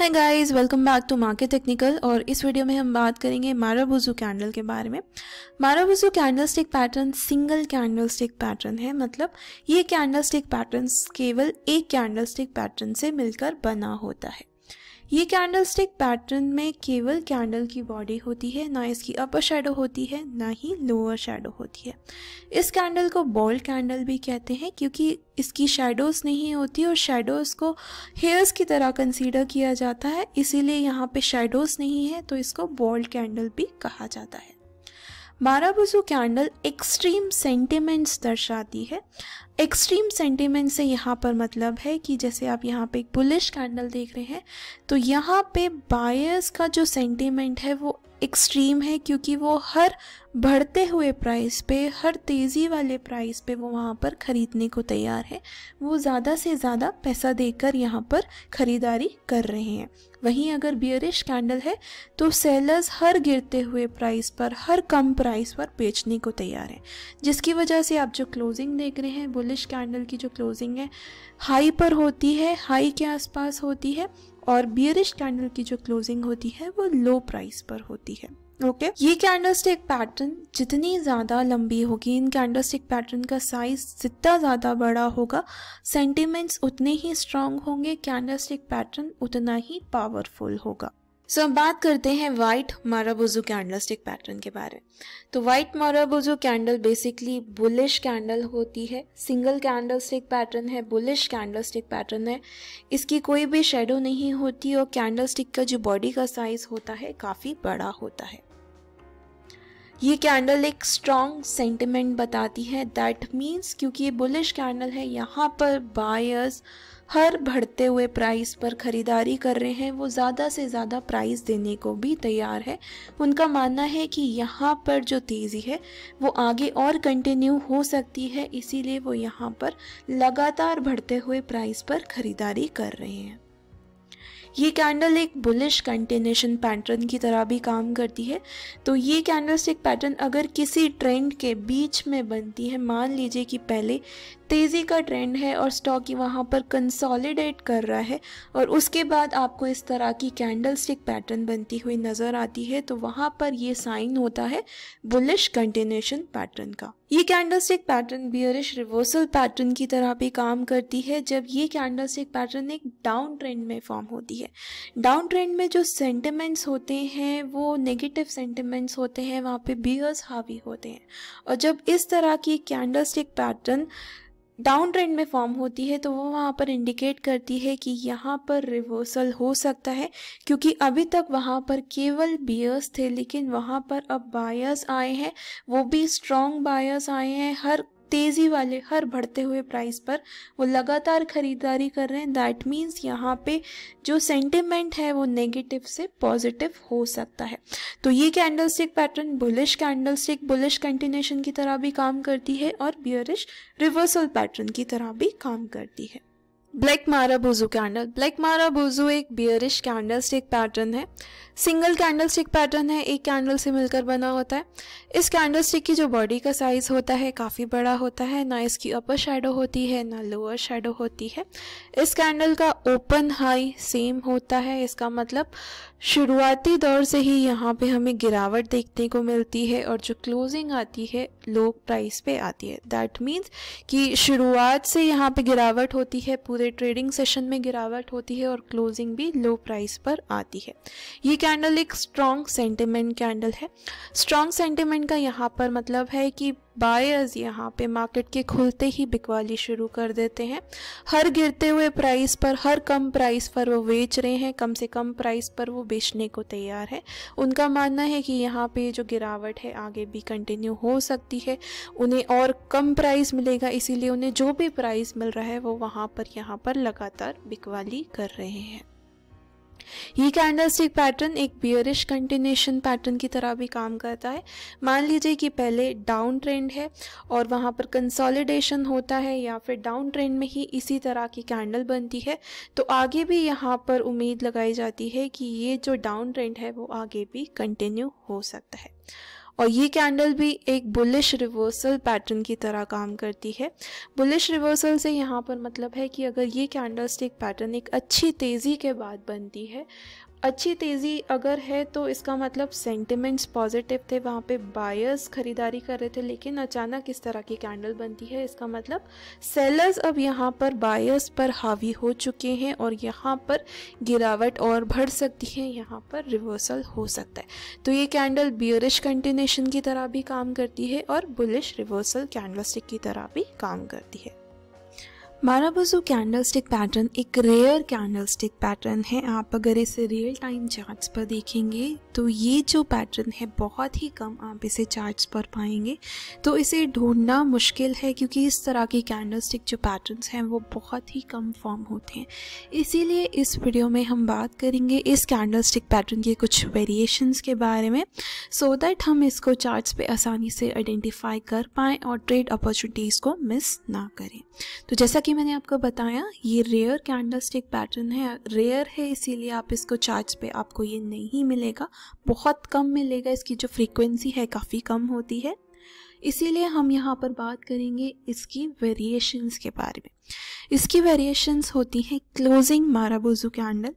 है guys welcome back to market technical और इस वीडियो में हम बात करेंगे माराबुजू कैंडल के बारे में marubozu candlestick pattern single candlestick pattern है मतलब ये कैंडल स्टिक पैटर्न केवल एक कैंडल स्टिक पैटर्न से मिलकर बना होता है ये कैंडल स्टिक पैटर्न में केवल कैंडल की बॉडी होती है ना इसकी अपर शेडो होती है ना ही लोअर शेडो होती है इस कैंडल को बॉल्ड कैंडल भी कहते हैं क्योंकि इसकी शेडोज़ नहीं होती और शेडोज़ को हेयर्स की तरह कंसीडर किया जाता है इसीलिए यहाँ पे शेडोज़ नहीं है तो इसको बॉल्ड कैंडल भी कहा जाता है बाराबसु कैंडल एक्सट्रीम सेंटिमेंट्स दर्शाती है एक्सट्रीम सेंटिमेंट से यहाँ पर मतलब है कि जैसे आप यहाँ पे एक बुलिश कैंडल देख रहे हैं तो यहाँ पे बायर्स का जो सेंटिमेंट है वो एक्सट्रीम है क्योंकि वो हर बढ़ते हुए प्राइस पे हर तेज़ी वाले प्राइस पे वो वहाँ पर ख़रीदने को तैयार है वो ज़्यादा से ज़्यादा पैसा देकर यहाँ पर ख़रीदारी कर रहे हैं वहीं अगर बियरिश कैंडल है तो सेलर्स हर गिरते हुए प्राइस पर हर कम प्राइस पर बेचने को तैयार हैं जिसकी वजह से आप जो क्लोजिंग देख रहे हैं बुलिश कैंडल की जो क्लोजिंग है हाई पर होती है हाई के आसपास होती है और बियरिश कैंडल की जो क्लोजिंग होती है वो लो प्राइस पर होती है ओके okay? ये कैंडल स्टिक पैटर्न जितनी ज़्यादा लंबी होगी इन कैंडल स्टिक पैटर्न का साइज जितना ज़्यादा बड़ा होगा सेंटिमेंट्स उतने ही स्ट्रांग होंगे कैंडल स्टिक पैटर्न उतना ही पावरफुल होगा सो so, हम बात करते हैं white marubozu candlestick pattern के बारे में तो white marubozu candle basically bullish candle होती है सिंगल कैंडल स्टिक पैटर्न है बुलिश कैंडल स्टिक पैटर्न है इसकी कोई भी शेडो नहीं होती और कैंडल स्टिक का जो बॉडी का साइज होता है काफ़ी बड़ा होता है ये कैंडल एक स्ट्रॉन्ग सेंटिमेंट बताती है दैट मीन्स क्योंकि ये बुलिश कैंडल है यहाँ पर बायर्स हर बढ़ते हुए प्राइस पर ख़रीदारी कर रहे हैं वो ज़्यादा से ज़्यादा प्राइस देने को भी तैयार है उनका मानना है कि यहाँ पर जो तेज़ी है वो आगे और कंटिन्यू हो सकती है इसीलिए वो यहाँ पर लगातार बढ़ते हुए प्राइस पर ख़रीदारी कर रहे हैं ये कैंडल एक बुलिश कंटिनेशन पैटर्न की तरह भी काम करती है तो ये कैंडल एक पैटर्न अगर किसी ट्रेंड के बीच में बनती है मान लीजिए कि पहले तेज़ी का ट्रेंड है और स्टॉक वहाँ पर कंसोलिडेट कर रहा है और उसके बाद आपको इस तरह की कैंडल स्टिक पैटर्न बनती हुई नज़र आती है तो वहाँ पर ये साइन होता है बुलिश कंटिन्यूशन पैटर्न का ये candlestick pattern bearish reversal pattern की तरह भी काम करती है जब ये कैंडल स्टिक पैटर्न एक डाउन ट्रेंड में फॉर्म होती है डाउन ट्रेंड में जो सेंटिमेंट्स होते हैं वो नेगेटिव सेंटिमेंट्स होते हैं वहाँ पे बियर्स हावी होते हैं और जब इस तरह की candlestick pattern down trend में फॉर्म होती है तो वो वहाँ पर इंडिकेट करती है कि यहाँ पर रिवर्सल हो सकता है क्योंकि अभी तक वहाँ पर केवल बियर्स थे लेकिन वहाँ पर अब बायर्स आए हैं वो भी स्ट्रॉन्ग बायर्स आए हैं हर तेज़ी वाले हर बढ़ते हुए प्राइस पर वो लगातार ख़रीदारी कर रहे हैं दैट मीन्स यहाँ पे जो सेंटिमेंट है वो नेगेटिव से पॉजिटिव हो सकता है तो ये candlestick pattern bullish candlestick bullish continuation की तरह भी काम करती है और बियरिश रिवर्सल पैटर्न की तरह भी काम करती है ब्लैक मारा बोजू कैंडल ब्लैक मारा बोजू एक बियरिश कैंडल स्टिक पैटर्न है सिंगल कैंडल स्टिक पैटर्न है एक कैंडल से मिलकर बना होता है इस कैंडल स्टिक की जो बॉडी का साइज़ होता है काफ़ी बड़ा होता है ना इसकी अपर शेडो होती है ना लोअर शेडो होती है इस कैंडल का ओपन हाई सेम होता है इसका मतलब शुरुआती दौर से ही यहाँ पे हमें गिरावट देखने को मिलती है और जो क्लोजिंग आती है लो प्राइस पे आती है दैट मीन्स कि शुरुआत से यहाँ पे गिरावट होती है पूरे पूरे ट्रेडिंग सेशन में गिरावट होती है और क्लोजिंग भी लो प्राइस पर आती है ये कैंडल एक स्ट्रॉन्ग सेंटिमेंट कैंडल है स्ट्रॉन्ग सेंटिमेंट का यहाँ पर मतलब है कि बायर्स यहाँ पे मार्केट के खुलते ही बिकवाली शुरू कर देते हैं हर गिरते हुए प्राइस पर हर कम प्राइस पर वो बेच रहे हैं कम से कम प्राइस पर वो बेचने को तैयार है उनका मानना है कि यहाँ पे जो गिरावट है आगे भी कंटिन्यू हो सकती है उन्हें और कम प्राइस मिलेगा इसीलिए उन्हें जो भी प्राइस मिल रहा है वो वहाँ पर यहाँ पर लगातार बिकवाली कर रहे हैं ये कैंडलस्टिक पैटर्न एक बियरिश कंटिन्यूशन पैटर्न की तरह भी काम करता है मान लीजिए कि पहले डाउन ट्रेंड है और वहाँ पर कंसोलिडेशन होता है या फिर डाउन ट्रेंड में ही इसी तरह की कैंडल बनती है तो आगे भी यहाँ पर उम्मीद लगाई जाती है कि ये जो डाउन ट्रेंड है वो आगे भी कंटिन्यू हो सकता है और ये कैंडल भी एक बुलिश रिवर्सल पैटर्न की तरह काम करती है बुलिश रिवर्सल से यहाँ पर मतलब है कि अगर ये कैंडल स्टिक पैटर्न एक अच्छी तेज़ी के बाद बनती है अच्छी तेज़ी अगर है तो इसका मतलब सेंटिमेंट्स पॉजिटिव थे वहाँ पे बायर्स ख़रीदारी कर रहे थे लेकिन अचानक इस तरह की कैंडल बनती है इसका मतलब सेलर्स अब यहाँ पर बायर्स पर हावी हो चुके हैं और यहाँ पर गिरावट और बढ़ सकती है यहाँ पर रिवर्सल हो सकता है तो ये कैंडल बियरिश कंटिन्यूशन की तरह भी काम करती है और बुलिश रिवर्सल कैंडल की तरह भी काम करती है बाराबजू कैंडल स्टिक पैटर्न एक रेयर कैंडल स्टिक पैटर्न है आप अगर इसे रियल टाइम चार्ट्स पर देखेंगे तो ये जो पैटर्न है बहुत ही कम आप इसे चार्ट्स पर पाएंगे तो इसे ढूंढना मुश्किल है क्योंकि इस तरह की कैंडल स्टिक जो पैटर्न्स हैं वो बहुत ही कम फॉर्म होते हैं इसीलिए इस वीडियो में हम बात करेंगे इस कैंडल स्टिक पैटर्न के कुछ वेरिएशन के बारे में सो so दैट हम इसको चार्ट्स पर आसानी से आइडेंटिफाई कर पाएँ और ट्रेड अपॉर्चुनिटीज़ को मिस ना करें तो जैसा कि मैंने आपको बताया ये रेयर कैंडल स्टिक पैटर्न है रेयर है इसीलिए आप इसको चार्ज पे आपको ये नहीं मिलेगा बहुत कम मिलेगा इसकी जो फ्रीक्वेंसी है काफ़ी कम होती है इसीलिए हम यहाँ पर बात करेंगे इसकी वेरिएशंस के बारे में इसकी वेरिएशंस होती हैं क्लोजिंग माराबोजू कैंडल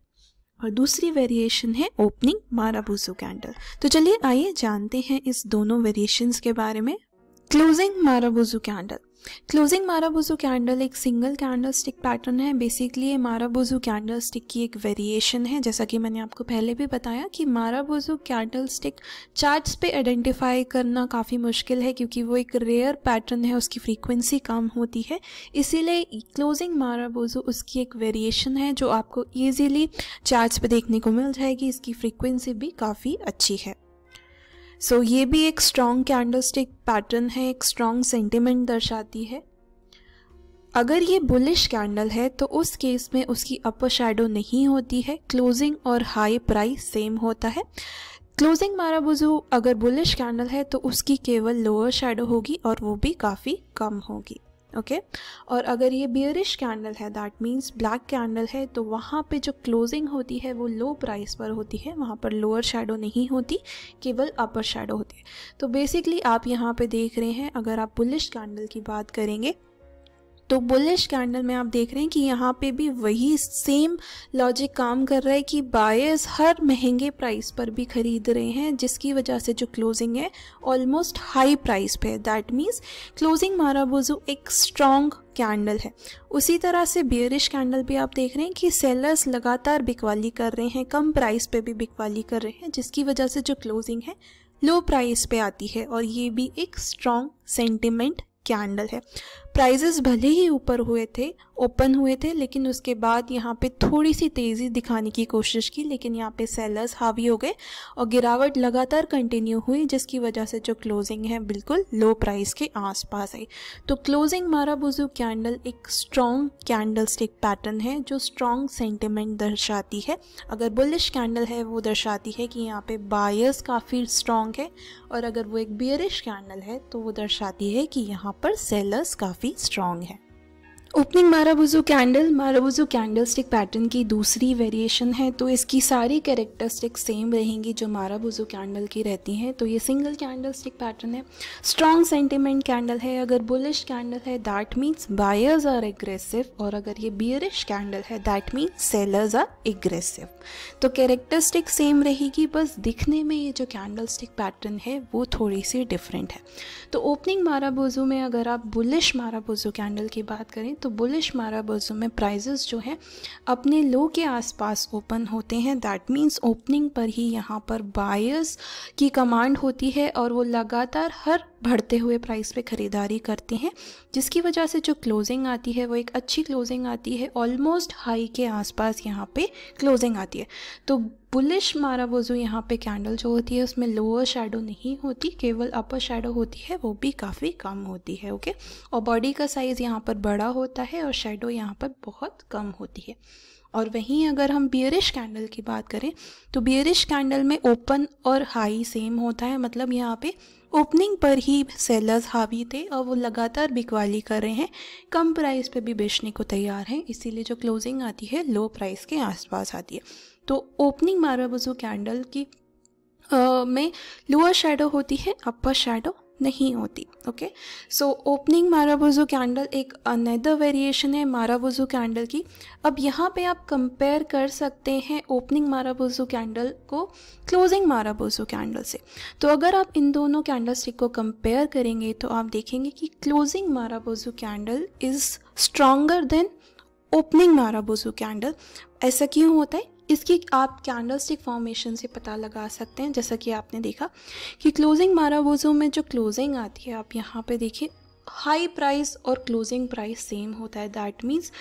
और दूसरी वेरिएशन है ओपनिंग माराबूसो कैंडल तो चलिए आइए जानते हैं इस दोनों वेरिएशंस के बारे में closing marubozu candle closing marubozu candle एक सिंगल कैंडल स्टिक पैटर्न है बेसिकली ये माराबुजू कैंडल स्टिक की एक वेरिएशन है जैसा कि मैंने आपको पहले भी बताया कि माराबुजू कैंडल स्टिक चार्ट्स पे आइडेंटिफाई करना काफ़ी मुश्किल है क्योंकि वो एक रेयर पैटर्न है उसकी फ्रीक्वेंसी कम होती है इसीलिए क्लोजिंग माराबुजू उसकी एक वेरिएशन है जो आपको ईजिली चार्ट्स पर देखने को मिल जाएगी इसकी फ्रीक्वेंसी भी काफ़ी अच्छी है सो so, ये भी एक स्ट्रॉन्ग कैंडलस्टिक पैटर्न है एक स्ट्रॉन्ग सेंटिमेंट दर्शाती है अगर ये बुलिश कैंडल है तो उस केस में उसकी अपर शेडो नहीं होती है क्लोजिंग और हाई प्राइस सेम होता है क्लोजिंग माराबुजू अगर बुलिश कैंडल है तो उसकी केवल लोअर शेडो होगी और वो भी काफ़ी कम होगी ओके और अगर ये बियरिश कैंडल है दैट मीन्स ब्लैक कैंडल है तो वहाँ पे जो क्लोजिंग होती है वो लो प्राइस पर होती है वहाँ पर लोअर शेडो नहीं होती केवल अपर शेडो होती है तो बेसिकली आप यहाँ पे देख रहे हैं अगर आप बुलिश कैंडल की बात करेंगे तो बुलिश कैंडल में आप देख रहे हैं कि यहाँ पे भी वही सेम लॉजिक काम कर रहा है कि बायर्स हर महंगे प्राइस पर भी खरीद रहे हैं जिसकी वजह से जो क्लोजिंग है ऑलमोस्ट हाई प्राइस पे है दैट मीन्स क्लोजिंग माराबोजू एक स्ट्रॉन्ग कैंडल है उसी तरह से बियरिश कैंडल भी आप देख रहे हैं कि सेलर्स लगातार बिकवाली कर रहे हैं कम प्राइस पर भी बिकवाली कर रहे हैं जिसकी वजह से जो क्लोजिंग है लो प्राइस पे आती है और ये भी एक स्ट्रॉन्ग सेंटिमेंट कैंडल है प्राइजेस भले ही ऊपर हुए थे ओपन हुए थे लेकिन उसके बाद यहाँ पे थोड़ी सी तेज़ी दिखाने की कोशिश की लेकिन यहाँ पे सेलर्स हावी हो गए और गिरावट लगातार कंटिन्यू हुई जिसकी वजह से जो क्लोजिंग है बिल्कुल लो प्राइस के आसपास आई तो क्लोजिंग मारा बुजू कैंडल एक स्ट्रॉन्ग कैंडल स्टिक पैटर्न है जो स्ट्रॉन्ग सेंटिमेंट दर्शाती है अगर बुलिश कैंडल है वो दर्शाती है कि यहाँ पर बायर्स काफ़ी स्ट्रॉन्ग है और अगर वो एक बियरिश कैंडल है तो वो दर्शाती है कि यहाँ पर सेलर्स काफ़ी काफ़ी है opening marubozu candle marubozu candlestick pattern की दूसरी वेरिएशन है तो इसकी सारी कैरेक्टरिस्टिक सेम रहेंगी जो माराबुजू कैंडल की रहती हैं तो ये सिंगल कैंडलस्टिक पैटर्न है स्ट्रॉन्ग सेंटिमेंट कैंडल है अगर बुलिश कैंडल है that means buyers are aggressive और अगर ये बियरिश कैंडल है that means sellers are aggressive तो कैरेक्टरिस्टिक सेम रहेगी बस दिखने में ये जो स्टिक पैटर्न है वो थोड़ी सी डिफरेंट है तो ओपनिंग माराबुजू में अगर आप बुलिश माराबुजू कैंडल की बात करें तो बुलिश मारा बर्जों में प्राइजेस जो हैं अपने लो के आसपास ओपन होते हैं दैट मीन्स ओपनिंग पर ही यहाँ पर बायर्स की कमांड होती है और वो लगातार हर बढ़ते हुए प्राइस पे ख़रीदारी करते हैं जिसकी वजह से जो क्लोजिंग आती है वो एक अच्छी क्लोजिंग आती है ऑलमोस्ट हाई के आसपास यहाँ पे क्लोजिंग आती है तो बुलिश मारा वो जो यहाँ पे कैंडल जो होती है उसमें लोअर शेडो नहीं होती केवल अपर शेडो होती है वो भी काफ़ी कम होती है ओके और बॉडी का साइज़ यहाँ पर बड़ा होता है और शेडो यहाँ पर बहुत कम होती है और वहीं अगर हम बियरिश कैंडल की बात करें तो बियरिश कैंडल में ओपन और हाई सेम होता है मतलब यहाँ पे ओपनिंग पर ही सेलर्स हावी थे और वो लगातार बिकवाली कर रहे हैं कम प्राइस पे भी बेचने को तैयार हैं इसीलिए जो क्लोजिंग आती है लो प्राइस के आसपास आती है तो ओपनिंग बजू कैंडल की आ, में लोअर शेडो होती है अपर शेडो नहीं होती okay so opening marubozu candle एक अनदर वेरिएशन है माराबोजो कैंडल की अब यहाँ पे आप कंपेयर कर सकते हैं ओपनिंग माराबोजो कैंडल को क्लोजिंग माराबोजो कैंडल से तो अगर आप इन दोनों कैंडल स्टिक को कंपेयर करेंगे तो आप देखेंगे कि closing marubozu candle is stronger than opening marubozu candle ऐसा क्यों होता है इसकी आप कैंडल स्टिक फॉर्मेशन से पता लगा सकते हैं जैसा कि आपने देखा कि क्लोजिंग मारावोजो में जो क्लोजिंग आती है आप यहाँ पे देखिए हाई प्राइस और क्लोजिंग प्राइस सेम होता है दैट मीन्स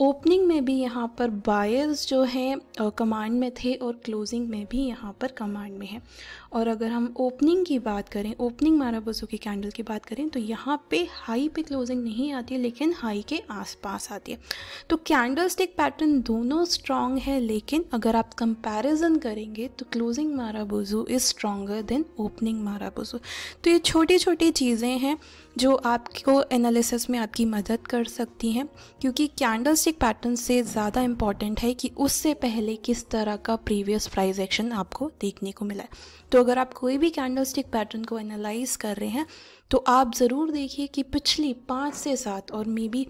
ओपनिंग में भी यहाँ पर बायर्स जो हैं कमांड में थे और क्लोजिंग में भी यहाँ पर कमांड में है और अगर हम ओपनिंग की बात करें ओपनिंग माराबोजो की कैंडल की बात करें तो यहाँ पे हाई पे क्लोजिंग नहीं आती है लेकिन हाई के आसपास आती है तो कैंडल स्टिक पैटर्न दोनों स्ट्रांग है लेकिन अगर आप कंपैरिजन करेंगे तो closing marubozu is stronger than opening marubozu तो ये छोटी छोटी चीज़ें हैं जो आपको एनालिसिस में आपकी मदद कर सकती हैं क्योंकि कैंडल स्टिक पैटर्न से ज़्यादा इम्पॉर्टेंट है कि उससे पहले किस तरह का प्रीवियस प्राइस एक्शन आपको देखने को मिला है तो अगर आप कोई भी कैंडल स्टिक पैटर्न को एनालाइज कर रहे हैं तो आप ज़रूर देखिए कि पिछली पाँच से सात और मे बी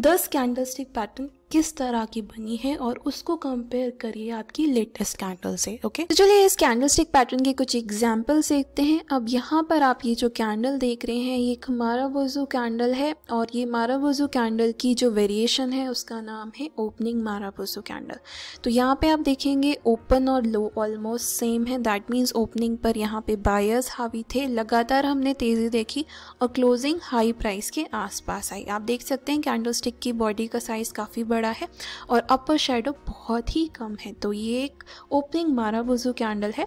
दस कैंडल स्टिक पैटर्न किस तरह की बनी है और उसको कंपेयर करिए आपकी लेटेस्ट कैंडल से ओके तो चलिए इस कैंडल स्टिक पैटर्न के कुछ एग्जाम्पल्स देखते हैं अब यहाँ पर आप ये जो कैंडल देख रहे हैं ये एक वजू कैंडल है और ये मारा वजू कैंडल की जो वेरिएशन है उसका नाम है ओपनिंग मारा वजू कैंडल तो यहाँ पे आप देखेंगे ओपन और लो ऑलमोस्ट सेम है दैट मीन्स ओपनिंग पर यहाँ पे बायर्स हावी थे लगातार हमने तेज़ी देखी और क्लोजिंग हाई प्राइस के आसपास आई आप देख सकते हैं कैंडल की बॉडी का साइज़ काफ़ी बड़ा बड़ा है और अपर शेडो बहुत ही कम है तो ये एक ओपनिंग मारा बुजू कैंडल है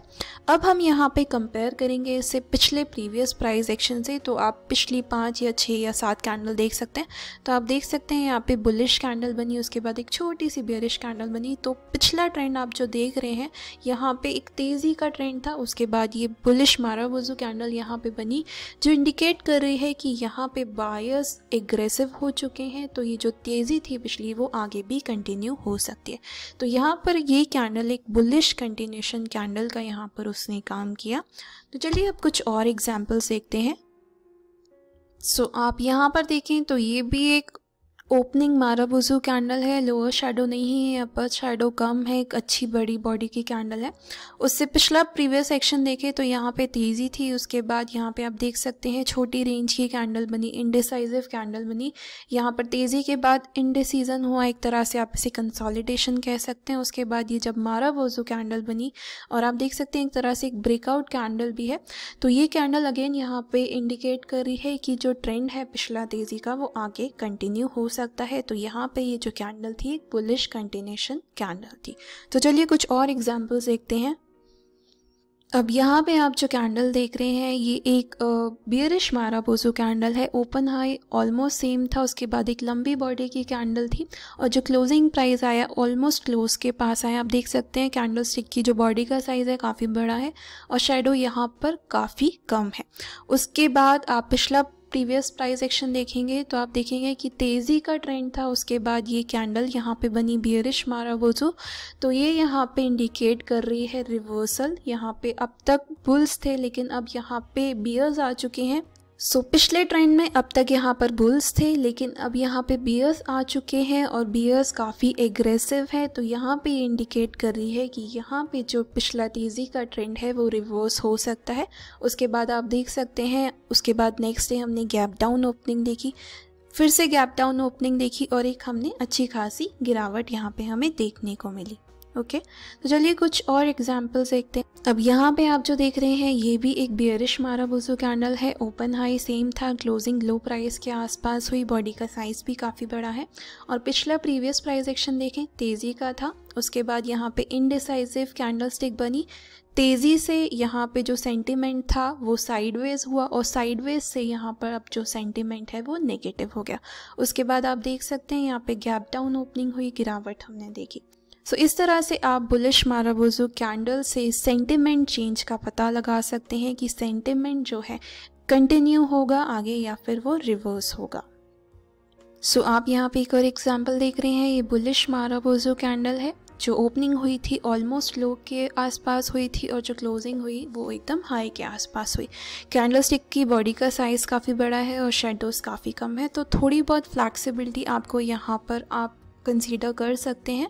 अब हम यहाँ पे कंपेयर करेंगे इससे पिछले प्रीवियस प्राइस एक्शन से तो आप पिछली पाँच या छः या सात कैंडल देख सकते हैं तो आप देख सकते हैं यहाँ पे बुलिश कैंडल बनी उसके बाद एक छोटी सी बियरिश कैंडल बनी तो पिछला ट्रेंड आप जो देख रहे हैं यहाँ पे एक तेज़ी का ट्रेंड था उसके बाद ये बुलिश मारा वजू कैंडल यहाँ पे बनी जो इंडिकेट कर रही है कि यहाँ पे बायर्स एग्रेसिव हो चुके हैं तो ये जो तेज़ी थी पिछली वो आ आगे भी कंटिन्यू हो सकती है तो यहाँ पर ये कैंडल एक बुलिश कंटिन्यूशन कैंडल का यहाँ पर उसने काम किया तो चलिए अब कुछ और एग्जाम्पल्स देखते हैं सो so, आप यहाँ पर देखें तो ये भी एक ओपनिंग मारा बुजू कैंडल है लोअर शेडो नहीं है अपर शेडो कम है एक अच्छी बड़ी बॉडी की कैंडल है उससे पिछला प्रीवियस सेक्शन देखे तो यहाँ पे तेज़ी थी उसके बाद यहाँ पे आप देख सकते हैं छोटी रेंज की कैंडल बनी इंडिसाइजिव कैंडल बनी यहाँ पर तेज़ी के बाद इंडिसीजन हुआ एक तरह से आप इसे कंसॉलिडेशन कह सकते हैं उसके बाद ये जब मारा बुजू कैंडल बनी और आप देख सकते हैं एक तरह से एक ब्रेकआउट कैंडल भी है तो ये कैंडल अगेन यहाँ पर इंडिकेट कर रही है कि जो ट्रेंड है पिछला तेज़ी का वो आगे कंटिन्यू हो सकता सकता है तो यहाँ पे ये जो कैंडल थी एक बुलिश कंटिन्यूशन कैंडल थी तो चलिए कुछ और एग्जाम्पल्स देखते हैं अब यहाँ पे आप जो कैंडल देख रहे हैं ये एक बियरिश मारा माराबोजो कैंडल है ओपन हाई ऑलमोस्ट सेम था उसके बाद एक लंबी बॉडी की कैंडल थी और जो क्लोजिंग प्राइस आया ऑलमोस्ट क्लोज के पास आया आप देख सकते हैं कैंडल स्टिक की जो बॉडी का साइज़ है काफ़ी बड़ा है और शेडो यहाँ पर काफ़ी कम है उसके बाद आप पिछला प्रीवियस प्राइस एक्शन देखेंगे तो आप देखेंगे कि तेज़ी का ट्रेंड था उसके बाद ये कैंडल यहाँ पे बनी बियरिश मारा वो जो तो ये यहाँ पे इंडिकेट कर रही है रिवर्सल यहाँ पे अब तक बुल्स थे लेकिन अब यहाँ पे बियर्स आ चुके हैं सो so, पिछले ट्रेंड में अब तक यहाँ पर बुल्स थे लेकिन अब यहाँ पे बियर्स आ चुके हैं और बियर्स काफ़ी एग्रेसिव है तो यहाँ पे ये इंडिकेट कर रही है कि यहाँ पे जो पिछला तेज़ी का ट्रेंड है वो रिवर्स हो सकता है उसके बाद आप देख सकते हैं उसके बाद नेक्स्ट डे हमने गैप डाउन ओपनिंग देखी फिर से गैप डाउन ओपनिंग देखी और एक हमने अच्छी खासी गिरावट यहाँ पर हमें देखने को मिली ओके तो चलिए कुछ और एग्जाम्पल्स देखते हैं अब यहाँ पे आप जो देख रहे हैं ये भी एक बियरिश बुजू कैंडल है ओपन हाई सेम था क्लोजिंग लो प्राइस के आसपास हुई बॉडी का साइज़ भी काफ़ी बड़ा है और पिछला प्रीवियस प्राइस एक्शन देखें तेज़ी का था उसके बाद यहाँ पे इनडिसाइसिव कैंडल स्टिक बनी तेज़ी से यहाँ पे जो सेंटिमेंट था वो साइडवेज हुआ और साइडवेज से यहाँ पर अब जो सेंटिमेंट है वो नेगेटिव हो गया उसके बाद आप देख सकते हैं यहाँ पे गैप डाउन ओपनिंग हुई गिरावट हमने देखी सो so, इस तरह से आप बुलिश माराबोजो कैंडल से सेंटिमेंट चेंज का पता लगा सकते हैं कि सेंटिमेंट जो है कंटिन्यू होगा आगे या फिर वो रिवर्स होगा सो so, आप यहाँ पे एक और एग्जाम्पल देख रहे हैं ये बुलिश माराबोजो कैंडल है जो ओपनिंग हुई थी ऑलमोस्ट लो के आसपास हुई थी और जो क्लोजिंग हुई वो एकदम हाई के आसपास हुई कैंडल स्टिक की बॉडी का साइज़ काफ़ी बड़ा है और शेडोज काफ़ी कम है तो थोड़ी बहुत फ्लैक्सिबिलिटी आपको यहाँ पर आप कंसीडर कर सकते हैं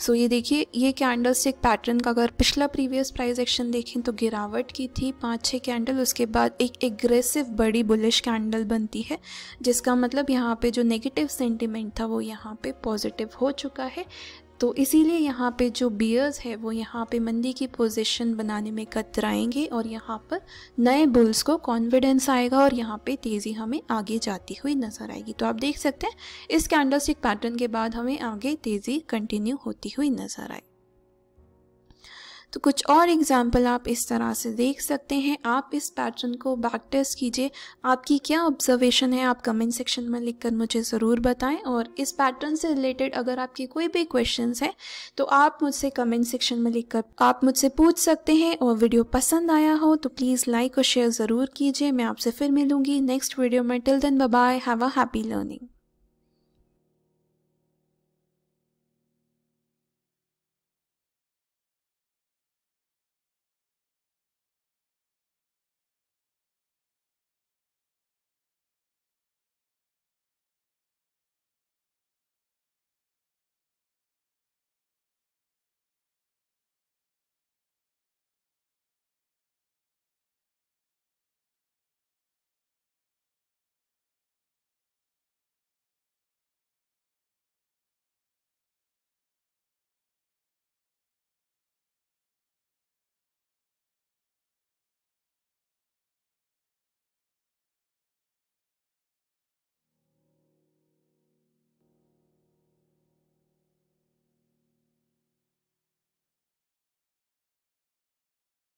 सो so, ये देखिए ये कैंडल स्टिक पैटर्न का अगर पिछला प्रीवियस प्राइस एक्शन देखें तो गिरावट की थी पाँच छः कैंडल उसके बाद एक एग्रेसिव बड़ी बुलिश कैंडल बनती है जिसका मतलब यहाँ पे जो नेगेटिव सेंटिमेंट था वो यहाँ पे पॉजिटिव हो चुका है तो इसीलिए यहाँ पे जो बियर्स है वो यहाँ पे मंदी की पोजीशन बनाने में कतराएंगे और यहाँ पर नए बुल्स को कॉन्फिडेंस आएगा और यहाँ पे तेज़ी हमें आगे जाती हुई नज़र आएगी तो आप देख सकते हैं इस कैंडलस्टिक पैटर्न के बाद हमें आगे तेज़ी कंटिन्यू होती हुई नज़र आएगी तो कुछ और एग्जाम्पल आप इस तरह से देख सकते हैं आप इस पैटर्न को बैक टेस्ट कीजिए आपकी क्या ऑब्जर्वेशन है आप कमेंट सेक्शन में लिखकर मुझे ज़रूर बताएं और इस पैटर्न से रिलेटेड अगर आपके कोई भी क्वेश्चन हैं तो आप मुझसे कमेंट सेक्शन में लिखकर आप मुझसे पूछ सकते हैं और वीडियो पसंद आया हो तो प्लीज़ लाइक और शेयर ज़रूर कीजिए मैं आपसे फिर मिलूंगी नेक्स्ट वीडियो में till then bye have a happy learning